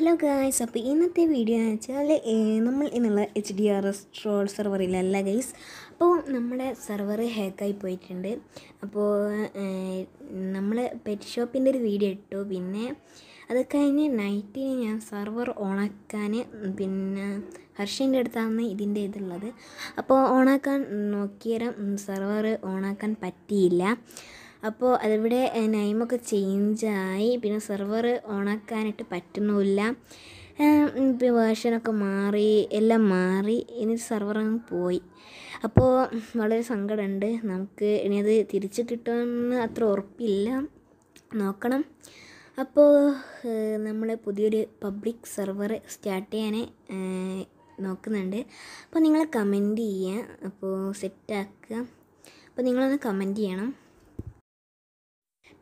hello guys അപ്പോൾ ഇന്നത്തെ video എന്ന് വെച്ചാൽ നമ്മൾ ഇന്നുള്ള H D R S troll സെർവറിലല്ല ഗൈസ് അപ്പോൾ നമ്മുടെ സെർവർ ഹാക്കായി പോയിട്ടുണ്ട് അപ്പോൾ നമ്മൾ പെറ്റ് ഷോപ്പിൻ്റെ ഒരു വീഡിയോ ഇട്ടു പിന്നെ അത് കഴിഞ്ഞ് നൈറ്റിന് ഞാൻ സെർവർ ഓണാക്കാൻ പിന്നെ ഹർഷൻ്റെ അടുത്താണ് ഇതിൻ്റെ ഇതുള്ളത് അപ്പോൾ ഓണാക്കാൻ നോക്കിയാലും സെർവർ ഓണാക്കാൻ പറ്റിയില്ല അപ്പോൾ അതിവിടെ നൈമൊക്കെ ചേഞ്ചായി പിന്നെ സെർവർ ഓണാക്കാനായിട്ട് പറ്റുന്നുമില്ല വേർഷനൊക്കെ മാറി എല്ലാം മാറി ഇനി സെർവർ അങ്ങ് പോയി അപ്പോൾ വളരെ സങ്കടമുണ്ട് നമുക്ക് ഇനി അത് തിരിച്ച് കിട്ടുമെന്ന് അത്ര ഉറപ്പില്ല നോക്കണം അപ്പോൾ നമ്മൾ പുതിയൊരു പബ്ലിക് സെർവർ സ്റ്റാർട്ട് ചെയ്യാൻ നോക്കുന്നുണ്ട് അപ്പോൾ നിങ്ങൾ കമൻറ്റ് ചെയ്യുക അപ്പോൾ സെറ്റാക്കുക അപ്പോൾ നിങ്ങളൊന്ന് കമൻറ്റ് ചെയ്യണം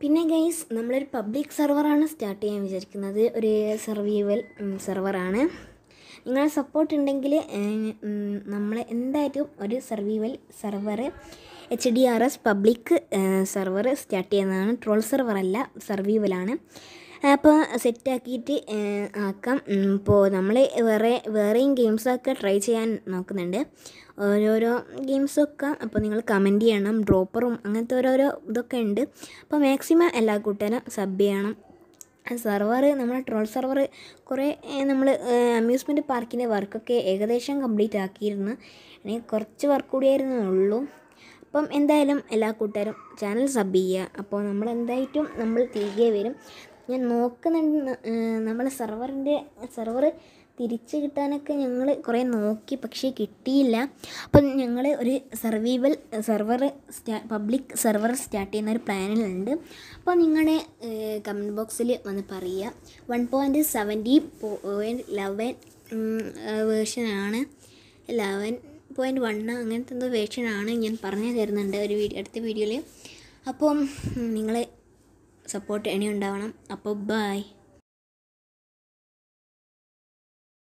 പിന്നെ ഗൈസ് നമ്മളൊരു പബ്ലിക് സെർവറാണ് സ്റ്റാർട്ട് ചെയ്യാൻ വിചാരിക്കുന്നത് ഒരു സർവൈവൽ സെർവറാണ് നിങ്ങളെ സപ്പോർട്ട് ഉണ്ടെങ്കിൽ നമ്മൾ എന്തായാലും ഒരു survival server H D R S public server start ചെയ്യുന്നതാണ് ട്രോൾ സെർവറല്ല സർവൈവലാണ് അപ്പോൾ സെറ്റാക്കിയിട്ട് ആക്കാം ഇപ്പോൾ നമ്മൾ വേറെ വേറെയും ഗെയിംസൊക്കെ ട്രൈ ചെയ്യാൻ നോക്കുന്നുണ്ട് ഓരോരോ ഗെയിംസൊക്കെ അപ്പോൾ നിങ്ങൾ കമൻറ്റ് ചെയ്യണം ഡ്രോപ്പറും അങ്ങനത്തെ ഓരോരോ ഇതൊക്കെ ഉണ്ട് അപ്പോൾ മാക്സിമം എല്ലാ കൂട്ടുകാരും സബ് ചെയ്യണം സെർവർ നമ്മുടെ ട്രോൾ സെർവർ കുറേ നമ്മൾ അമ്യൂസ്മെൻറ്റ് പാർക്കിൻ്റെ വർക്കൊക്കെ ഏകദേശം കംപ്ലീറ്റ് ആക്കിയിരുന്നു ഇനി കുറച്ച് വർക്ക് കൂടിയായിരുന്നു ഉള്ളൂ അപ്പം എന്തായാലും എല്ലാ കൂട്ടുകാരും ചാനൽ സബ് ചെയ്യുക അപ്പോൾ നമ്മൾ എന്തായിട്ടും നമ്മൾ തിരികെ വരും ഞാൻ നോക്കുന്നുണ്ട് നമ്മളെ സെർവറിൻ്റെ സെർവർ തിരിച്ച് കിട്ടാനൊക്കെ ഞങ്ങൾ കുറേ നോക്കി പക്ഷേ കിട്ടിയില്ല അപ്പം ഞങ്ങൾ ഒരു സർവൈവൽ സെർവർ സ്റ്റാ പബ്ലിക് സെർവർ സ്റ്റാർട്ട് ചെയ്യുന്ന ഒരു പ്ലാനിലുണ്ട് അപ്പോൾ നിങ്ങളുടെ കമൻറ്റ് ബോക്സിൽ വന്ന് പറയുക one point seventy point eleven വേർഷനാണ് ലെവൻ പോയിൻറ്റ് വൺ അങ്ങനത്തെ എന്തോ വേർഷനാണ് ഞാൻ പറഞ്ഞു തരുന്നുണ്ട് ഒരു വീഡിയോ അടുത്ത വീഡിയോയിൽ അപ്പം നിങ്ങൾ സപ്പോർട്ട് ഇനി ഉണ്ടാവണം അപ്പോൾ ബായ്